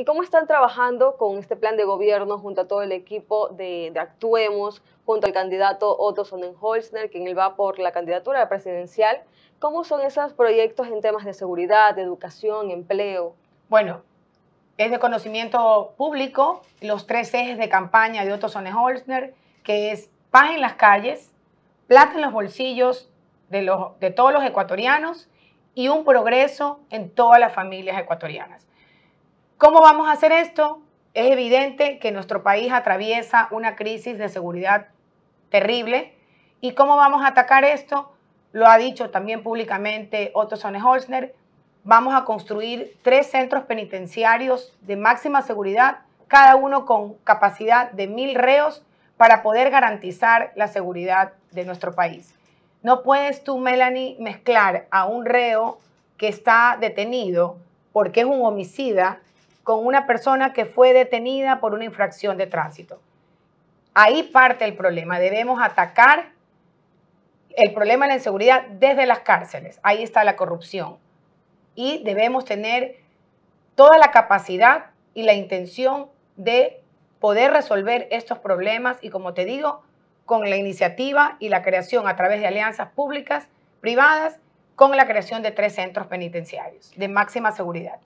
¿Y cómo están trabajando con este plan de gobierno junto a todo el equipo de, Actuemos, junto al candidato Otto Sonnenholzner, quien él va por la candidatura presidencial? ¿Cómo son esos proyectos en temas de seguridad, de educación, empleo? Bueno, es de conocimiento público los tres ejes de campaña de Otto Sonnenholzner, que es paz en las calles, plata en los bolsillos de todos los ecuatorianos y un progreso en todas las familias ecuatorianas. ¿Cómo vamos a hacer esto? Es evidente que nuestro país atraviesa una crisis de seguridad terrible. ¿Y cómo vamos a atacar esto? Lo ha dicho también públicamente Otto Sone-Holzner. Vamos a construir tres centros penitenciarios de máxima seguridad, cada uno con capacidad de mil reos para poder garantizar la seguridad de nuestro país. No puedes tú, Melanie, mezclar a un reo que está detenido porque es un homicida con una persona que fue detenida por una infracción de tránsito. Ahí parte el problema. Debemos atacar el problema de la inseguridad desde las cárceles. Ahí está la corrupción. Y debemos tener toda la capacidad y la intención de poder resolver estos problemas y como te digo, con la iniciativa y la creación a través de alianzas públicas, privadas, con la creación de tres centros penitenciarios de máxima seguridad.